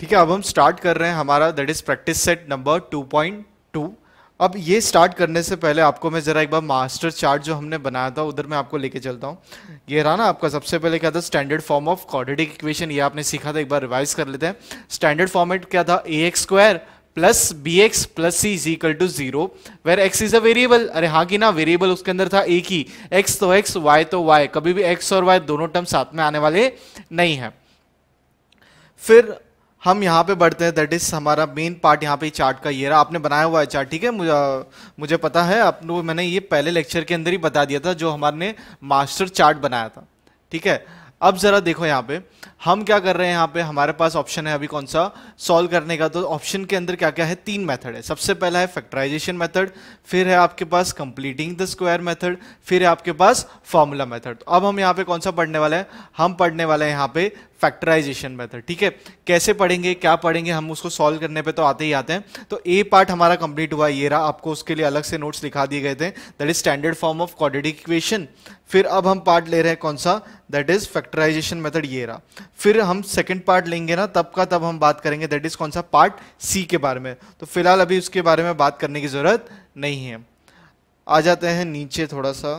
ठीक है अब हम स्टार्ट कर रहे हैं हमारा that is practice set number 2.2 अब ये स्टार्ट करने से पहले आपको मैं ज़रा एक बार मास्टर चार्ट जो हमने बनाया था उधर मैं आपको लेके चलता हूँ ये रहा ना आपका सबसे पहले क्या था standard form of quadratic equation ये आपने सीखा था एक बार रिवाइज कर लेते हैं स्टैंडर्ड फॉर्मेट क्या था A x square plus B X plus C is equal to zero where X is a variable अरे हाँ कि ना वेरिएबल उसके अंदर था एक ही एक्स तो एक्स वाई तो वाई कभी भी एक्स और वाई दोनों टर्म साथ में आने वाले नहीं है फिर हम यहाँ पे बढ़ते हैं दैट इज़ हमारा मेन पार्ट यहाँ पे चार्ट का ये रहा आपने बनाया हुआ है चार्ट ठीक है मुझे मुझे पता है आप मैंने ये पहले लेक्चर के अंदर ही बता दिया था जो हमारे मास्टर चार्ट बनाया था ठीक है अब ज़रा देखो यहाँ पे हम क्या कर रहे हैं यहाँ पे हमारे पास ऑप्शन है अभी कौन सा सॉल्व करने का तो ऑप्शन के अंदर क्या क्या है तीन मेथड है सबसे पहला है फैक्टराइजेशन मेथड फिर है आपके पास कंप्लीटिंग द स्क्वायर मेथड फिर है आपके पास फॉर्मूला मेथड तो अब हम यहाँ पे कौन सा पढ़ने वाला है हम पढ़ने वाले हैं यहाँ पे फैक्टराइजेशन मेथड ठीक है कैसे पढ़ेंगे क्या पढ़ेंगे हम उसको सॉल्व करने पे तो आते ही आते हैं तो ए पार्ट हमारा कंप्लीट हुआ ये रहा आपको उसके लिए अलग से नोट्स लिखा दिए गए थे that is standard form of quadratic equation फिर अब हम पार्ट ले रहे हैं कौन सा that is factor factorization method ये रहा फिर हम सेकंड पार्ट लेंगे ना तब का तब हम बात करेंगे दैट इज कौन सा पार्ट सी के बारे में तो फिलहाल अभी उसके बारे में बात करने की ज़रूरत नहीं है आ जाते हैं नीचे थोड़ा सा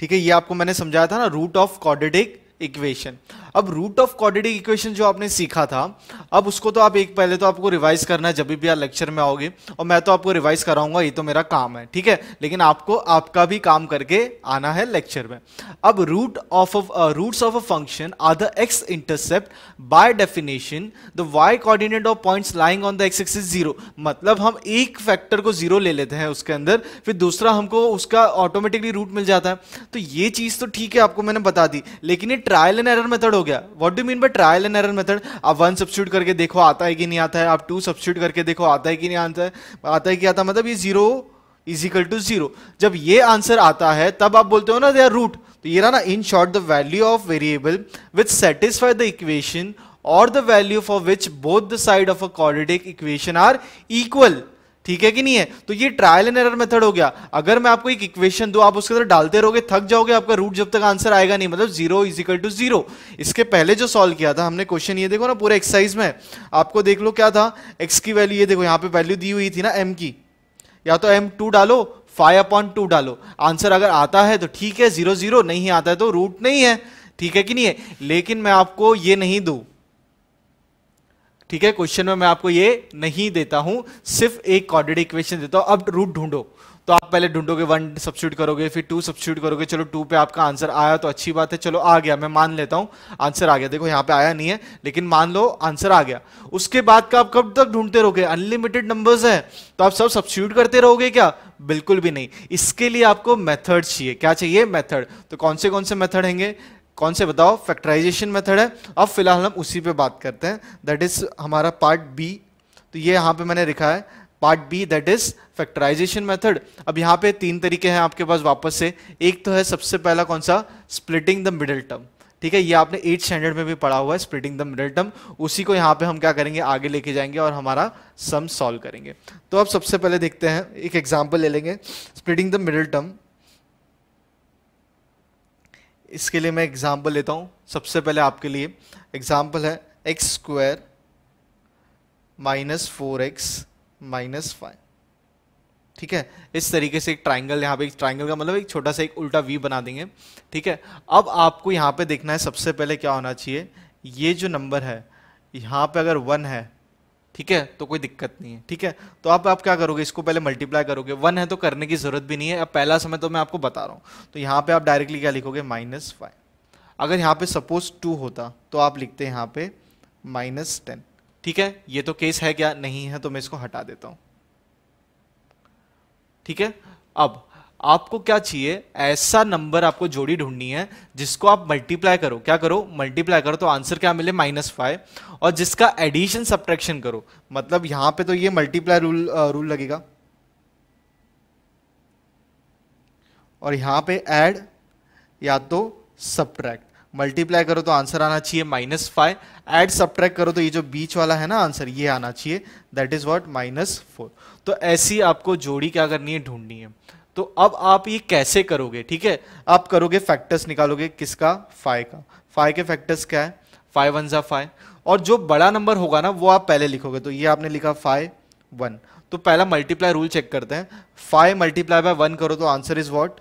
ठीक है ये आपको मैंने समझाया था ना रूट ऑफ कॉडिडिक इक्वेशन अब रूट ऑफ क्वाड्रेटिक इक्वेशन जो आपने सीखा था अब उसको तो आप एक पहले तो आपको रिवाइज करना है जब भी आप लेक्चर में आओगे और मैं तो आपको रिवाइज कराऊंगा ये तो मेरा काम है ठीक है लेकिन आपको आपका भी काम करके आना है लेक्चर में अब root of roots of a function are the x intercept by definition the y coordinate of point lying on the x axis zero मतलब हम एक फैक्टर को जीरो ले लेते हैं उसके अंदर फिर दूसरा हमको उसका ऑटोमेटिकली रूट मिल जाता है तो ये चीज तो ठीक है आपको मैंने बता दी लेकिन ये ट्रायल एंड एरर मेथड हो गया what do mean by trial and error method आप वन सब्सिट्यूट करके देखो आता है कि नहीं आता है आप टू सब्सिट्यूट करके देखो आता है कि नहीं आता है आता है कि आता है मतलब ये zero is equal to zero जब ये आंसर आता है तब आप बोलते हो ना दे आर रूट तो ये रहा ना in short the value of variable which satisfy the equation और the value for which both the side of a quadratic equation are equal ठीक है कि नहीं है तो ये ट्रायल एंड एरर मेथड हो गया अगर मैं आपको एक इक्वेशन दू आप उसके अंदर डालते रहोगे थक जाओगे आपका रूट जब तक आंसर आएगा नहीं मतलब zero is equal to zero इसके पहले जो सॉल्व किया था हमने क्वेश्चन ये देखो ना पूरे एक्सरसाइज में आपको देख लो क्या था एक्स की वैल्यू ये देखो यहाँ पे वैल्यू दी हुई थी ना एम की या तो एम टू डालो फाइव अपॉइंट टू डालो आंसर अगर आता है तो ठीक है जीरो जीरो नहीं आता है तो रूट नहीं है ठीक है कि नहीं है लेकिन मैं आपको ये नहीं दू ठीक है क्वेश्चन में मैं आपको ये नहीं देता हूं सिर्फ एक क्वाड्रेटिक इक्वेशन देता हूं अब रूट ढूंढो तो आप पहले ढूंढोगे वन सब्सिट्यूट करोगे फिर टू सब्सिट्यूट करोगे चलो टू पे आपका आंसर आया तो अच्छी बात है चलो आ गया मैं मान लेता हूँ आंसर आ गया देखो यहाँ पे आया नहीं है लेकिन मान लो आंसर आ गया उसके बाद का आप कब तक ढूंढते रहोगे अनलिमिटेड नंबर्स है तो आप सब सब्सिट्यूट करते रहोगे क्या बिल्कुल भी नहीं इसके लिए आपको मेथड चाहिए क्या चाहिए मेथड तो कौन से कौन से मेथड हैंगे कौन से बताओ फैक्टराइजेशन मेथड है अब फिलहाल हम उसी पे बात करते हैं दैट इज हमारा पार्ट बी तो ये यहाँ पे मैंने लिखा है part B that is factorization method अब यहाँ पे तीन तरीके हैं आपके पास वापस से एक तो है सबसे पहला कौन सा स्प्लिटिंग द मिडल टर्म ठीक है ये आपने एट स्टैंडर्ड में भी पढ़ा हुआ है स्प्लिटिंग द मिडल टर्म उसी को यहाँ पे हम क्या करेंगे आगे लेके जाएंगे और हमारा सम सॉल्व करेंगे तो अब सबसे पहले देखते हैं एक एग्जाम्पल ले लेंगे स्प्लिटिंग द मिडल टर्म इसके लिए मैं एग्ज़ाम्पल लेता हूँ सबसे पहले आपके लिए एग्ज़ाम्पल है x square minus four x minus five ठीक है इस तरीके से एक ट्राइंगल यहाँ पे एक ट्राइंगल का मतलब एक छोटा सा एक उल्टा वी बना देंगे ठीक है अब आपको यहाँ पे देखना है सबसे पहले क्या होना चाहिए ये जो नंबर है यहाँ पे अगर वन है ठीक है तो कोई दिक्कत नहीं है ठीक है तो आप आप क्या करोगे इसको पहले मल्टीप्लाई करोगे वन है तो करने की जरूरत भी नहीं है अब पहला समय तो मैं आपको बता रहा हूँ तो यहाँ पे आप डायरेक्टली क्या लिखोगे माइनस फाइव अगर यहाँ पे सपोज टू होता तो आप लिखते हैं यहाँ पे माइनस टेन ठीक है ये तो केस है क्या नहीं है तो मैं इसको हटा देता हूँ ठीक है अब आपको क्या चाहिए ऐसा नंबर आपको जोड़ी ढूंढनी है जिसको आप मल्टीप्लाई करो क्या करो मल्टीप्लाई करो तो आंसर क्या मिले माइनस फाइव और जिसका एडिशन सब्ट्रैक्शन करो मतलब यहां पे तो ये मल्टीप्लाई रूल रूल लगेगा और यहां पे ऐड या तो सब्ट्रैक्ट मल्टीप्लाई करो तो आंसर आना चाहिए माइनस फाइव एड सब्ट्रैक्ट करो तो ये जो बीच वाला है ना आंसर ये आना चाहिए that is what minus four तो ऐसी आपको जोड़ी क्या करनी है ढूंढनी है तो अब आप ये कैसे करोगे ठीक है आप करोगे फैक्टर्स निकालोगे किसका फाइव का फाइव के फैक्टर्स क्या है फाइव वन ज़ा फाइव और जो बड़ा नंबर होगा ना वो आप पहले लिखोगे तो ये आपने लिखा फाइव वन तो पहला मल्टीप्लाई रूल चेक करते हैं फाइव मल्टीप्लाई बाय वन करो तो आंसर इज वॉट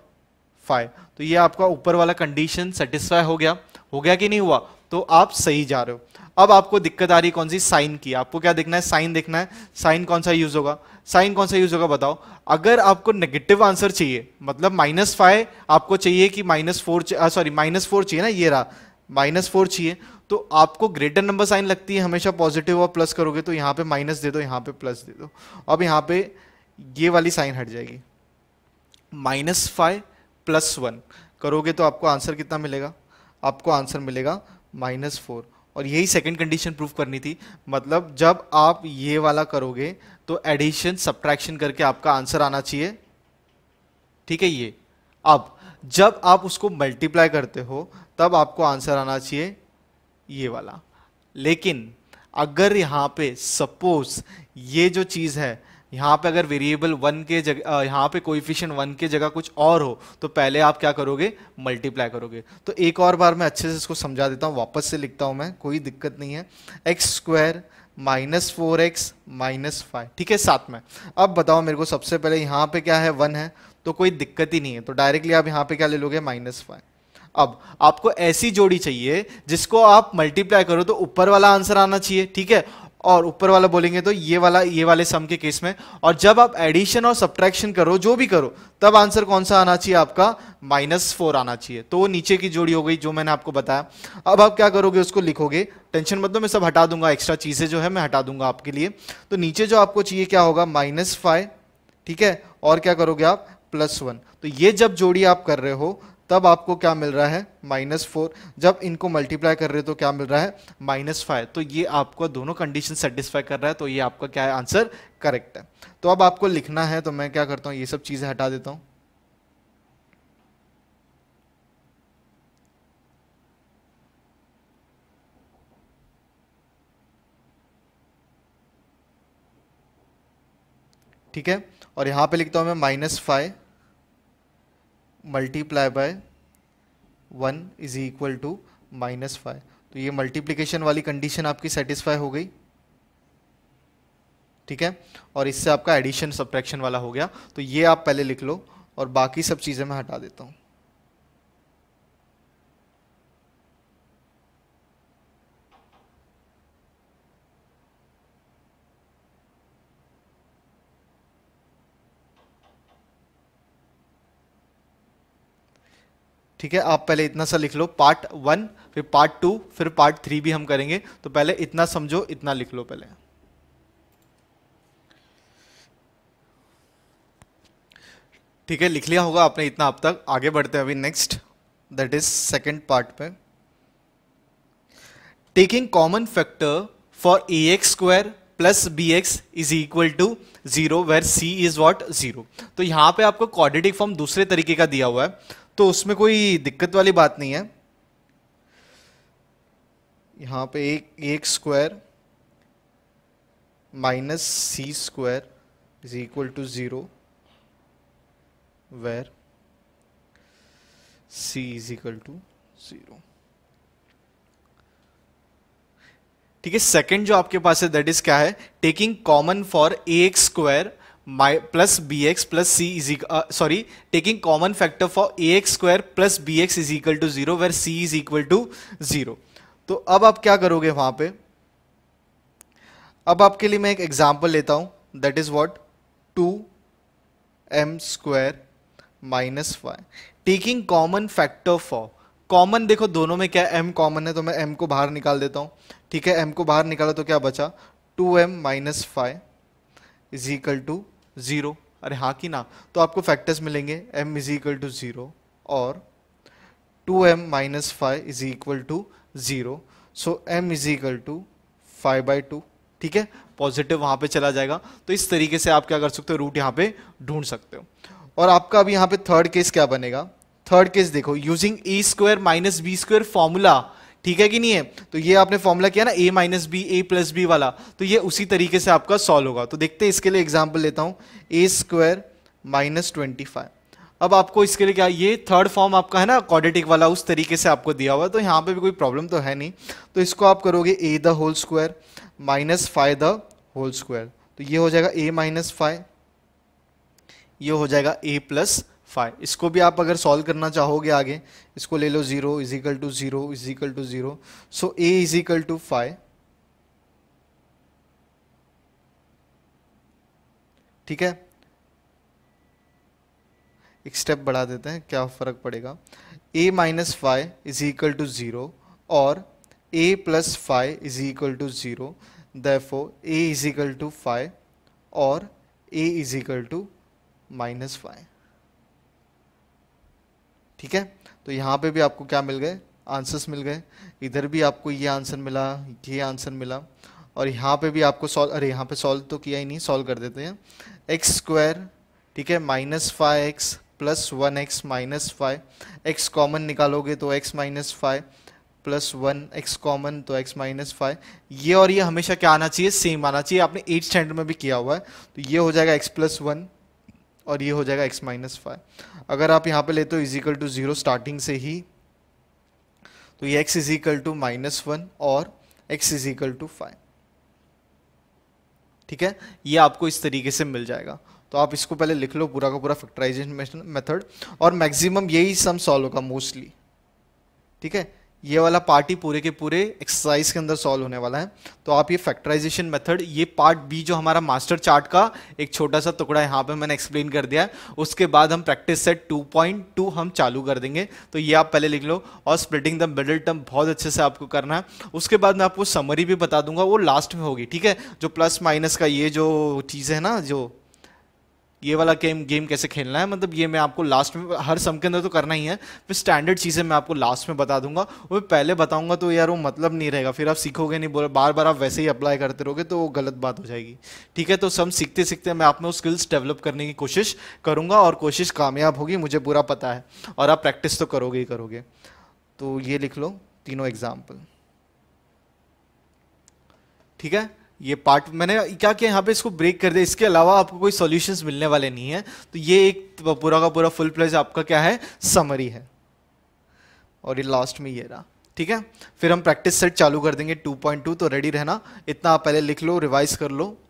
फाइव तो ये आपका ऊपर वाला कंडीशन सेटिस्फाई हो गया हो गया कि नहीं हुआ तो आप सही जा रहे हो अब आपको दिक्कत आ रही कौन सी साइन की आपको क्या देखना है साइन देखना है साइन कौन सा यूज होगा साइन कौन सा यूज होगा बताओ अगर आपको नेगेटिव आंसर चाहिए मतलब माइनस फाइव आपको चाहिए कि minus four sorry minus four चाहिए ना ये रहा माइनस फोर चाहिए तो आपको ग्रेटर नंबर साइन लगती है हमेशा पॉजिटिव और प्लस करोगे तो यहाँ पे माइनस दे दो यहाँ पे प्लस दे दो अब यहाँ पे ये वाली साइन हट जाएगी माइनस फाइव प्लस वन करोगे तो आपको आंसर कितना मिलेगा आपको आंसर मिलेगा माइनस फोर और यही सेकंड कंडीशन प्रूव करनी थी मतलब जब आप ये वाला करोगे तो एडिशन सब्ट्रैक्शन करके आपका आंसर आना चाहिए ठीक है ये अब जब आप उसको मल्टीप्लाई करते हो तब आपको आंसर आना चाहिए ये वाला लेकिन अगर यहाँ पे सपोज ये जो चीज़ है यहाँ पे अगर वेरिएबल वन के जगह यहाँ पे कोइफिशियंट वन के जगह कुछ और हो तो पहले आप क्या करोगे मल्टीप्लाई करोगे तो एक और बार मैं अच्छे से इसको समझा देता हूँ वापस से लिखता हूँ मैं कोई दिक्कत नहीं है x square minus four x minus five ठीक है साथ में अब बताओ मेरे को सबसे पहले यहाँ पे क्या है वन है तो कोई दिक्कत ही नहीं है तो डायरेक्टली आप यहाँ पे क्या ले लोगे माइनस फाइव अब आपको ऐसी जोड़ी चाहिए जिसको आप मल्टीप्लाई करो तो ऊपर वाला आंसर आना चाहिए ठीक है और ऊपर वाला बोलेंगे तो ये वाला ये वाले सम के केस में और जब आप एडिशन और सब्ट्रैक्शन करो जो भी करो तब आंसर कौन सा आना चाहिए आपका माइनस फोर आना चाहिए तो वो नीचे की जोड़ी हो गई जो मैंने आपको बताया अब आप क्या करोगे उसको लिखोगे टेंशन मतलब मैं सब हटा दूंगा एक्स्ट्रा चीज़ें जो है मैं हटा दूंगा आपके लिए तो नीचे जो आपको चाहिए क्या होगा माइनस फाइव ठीक है और क्या करोगे आप प्लस वन तो ये जब जोड़ी आप कर रहे हो तब आपको क्या मिल रहा है माइनस फोर जब इनको मल्टीप्लाई कर रहे हो तो क्या मिल रहा है माइनस फाइव तो ये आपको दोनों कंडीशन सेटिस्फाई कर रहा है तो ये आपका क्या है आंसर करेक्ट है तो अब आपको लिखना है तो मैं क्या करता हूँ ये सब चीज़ें हटा देता हूँ ठीक है और यहां पे लिखता हूं मैं minus five multiply by one is equal to minus five तो ये मल्टीप्लीकेशन वाली कंडीशन आपकी सेटिस्फाई हो गई ठीक है और इससे आपका एडिशन सब्ट्रैक्शन वाला हो गया तो ये आप पहले लिख लो और बाकी सब चीज़ें मैं हटा देता हूँ ठीक है आप पहले इतना सा लिख लो पार्ट वन फिर पार्ट टू फिर पार्ट थ्री भी हम करेंगे तो पहले इतना समझो इतना लिख लो पहले ठीक है लिख लिया होगा आपने इतना अब तक आगे बढ़ते हैं अभी next that is second part पे taking common factor for a x square plus B x is equal to zero where c is what zero तो यहां पे आपको क्वाड्रेटिक फॉर्म दूसरे तरीके का दिया हुआ है तो उसमें कोई दिक्कत वाली बात नहीं है यहाँ पे एक एक square minus c square is equal to zero where c is equal to zero ठीक है सेकंड जो आपके पास है दैट इज क्या है taking common for a x square my plus bx plus c is uh, sorry taking common factor for ax square plus bx is equal to 0 where c is equal to 0 तो अब आप क्या करोगे वहां पे अब आपके लिए मैं एक एग्जांपल लेता हूं that is what two m square minus y taking common factor for common देखो दोनों में क्या m कॉमन है तो मैं m को बाहर निकाल देता हूँ ठीक है m को बाहर निकाला तो क्या बचा two m minus five is equal to zero अरे हाँ कि ना तो आपको फैक्टर्स मिलेंगे m is equal to zero और 2m m minus five is equal to zero so m is equal to five by two ठीक है पॉजिटिव वहाँ पे चला जाएगा तो इस तरीके से आप क्या कर सकते हो रूट यहाँ पे ढूंढ सकते हो और आपका अभी यहाँ पे थर्ड केस क्या बनेगा थर्ड केस देखो using a square minus b square formula ठीक है कि नहीं है तो ये आपने फॉर्मूला किया ना a minus b a plus b वाला तो ये उसी तरीके से आपका सॉल्व होगा तो देखते हैं इसके लिए एग्जाम्पल लेता हूँ a square minus twenty five अब आपको इसके लिए क्या ये थर्ड फॉर्म आपका है ना क्वाड्रेटिक वाला उस तरीके से आपको दिया हुआ है तो यहाँ पे भी कोई प्रॉब्लम तो है नहीं तो इसको आप करोगे a the whole square minus five the whole square तो ये हो जाएगा ए माइनस फाइव ये हो जाएगा ए प्लस फाइव इसको भी आप अगर सॉल्व करना चाहोगे आगे इसको ले लो zero is equal to zero is equal to zero so a is equal to five ठीक है एक स्टेप बढ़ा देते हैं क्या फ़र्क पड़ेगा a minus five is equal to zero और a plus five is equal to zero therefore a is equal to five और a is equal to minus five ठीक है तो यहाँ पे भी आपको क्या मिल गए आंसर्स मिल गए इधर भी आपको ये आंसर मिला ये आंसर मिला और यहाँ पे भी आपको सॉल्व अरे यहाँ पे सॉल्व तो किया ही नहीं सॉल्व कर देते हैं एक्स स्क्वायर ठीक है minus five x plus one x minus five x common निकालोगे तो x minus five plus one x common तो एक्स माइनस फाइव ये और ये हमेशा क्या आना चाहिए सेम आना चाहिए आपने एट स्टैंडर्ड में भी किया हुआ है तो ये हो जाएगा एक्स प्लस वन और ये हो जाएगा x माइनस फाइव अगर आप यहाँ पे लेते हो इजिकल टू ज़ीरो स्टार्टिंग से ही तो ये x is equal to minus one और x इजिकल टू फाइव ठीक है ये आपको इस तरीके से मिल जाएगा तो आप इसको पहले लिख लो पूरा का पूरा फैक्टराइजेशन मेथड और मैक्सिमम यही सम सॉल्व होगा मोस्टली ठीक है ये वाला पार्ट ही पूरे के पूरे एक्सरसाइज के अंदर सॉल्व होने वाला है तो आप ये फैक्टराइजेशन मेथड ये पार्ट बी जो हमारा मास्टर चार्ट का एक छोटा सा टुकड़ा यहाँ पे मैंने एक्सप्लेन कर दिया है उसके बाद हम प्रैक्टिस सेट 2.2 हम चालू कर देंगे तो ये आप पहले लिख लो और स्प्लिटिंग द मिडल टर्म बहुत अच्छे से आपको करना है उसके बाद मैं आपको समरी भी बता दूंगा वो लास्ट में होगी ठीक है जो प्लस माइनस का ये जो चीज़ है ना जो ये वाला गेम गेम कैसे खेलना है मतलब ये मैं आपको लास्ट में हर सम के अंदर तो करना ही है फिर स्टैंडर्ड चीज़ें मैं आपको लास्ट में बता दूंगा और पहले बताऊंगा तो यार वो मतलब नहीं रहेगा फिर आप सीखोगे नहीं बोल बार बार आप वैसे ही अप्लाई करते रहोगे तो वो गलत बात हो जाएगी ठीक है तो सम सीखते सीखते मैं आप में वो स्किल्स डेवलप करने की कोशिश करूँगा और कोशिश कामयाब होगी मुझे पूरा पता है और आप प्रैक्टिस तो करोगे ही करोगे तो ये लिख लो तीनों एग्जाम्पल ठीक है ये पार्ट मैंने क्या किया यहाँ पे इसको ब्रेक कर दिया इसके अलावा आपको कोई सॉल्यूशंस मिलने वाले नहीं है तो ये एक पूरा का पूरा फुल प्लेज आपका क्या है समरी है और ये लास्ट में ये रहा ठीक है फिर हम प्रैक्टिस सेट चालू कर देंगे 2.2 तो रेडी रहना इतना आप पहले लिख लो रिवाइज कर लो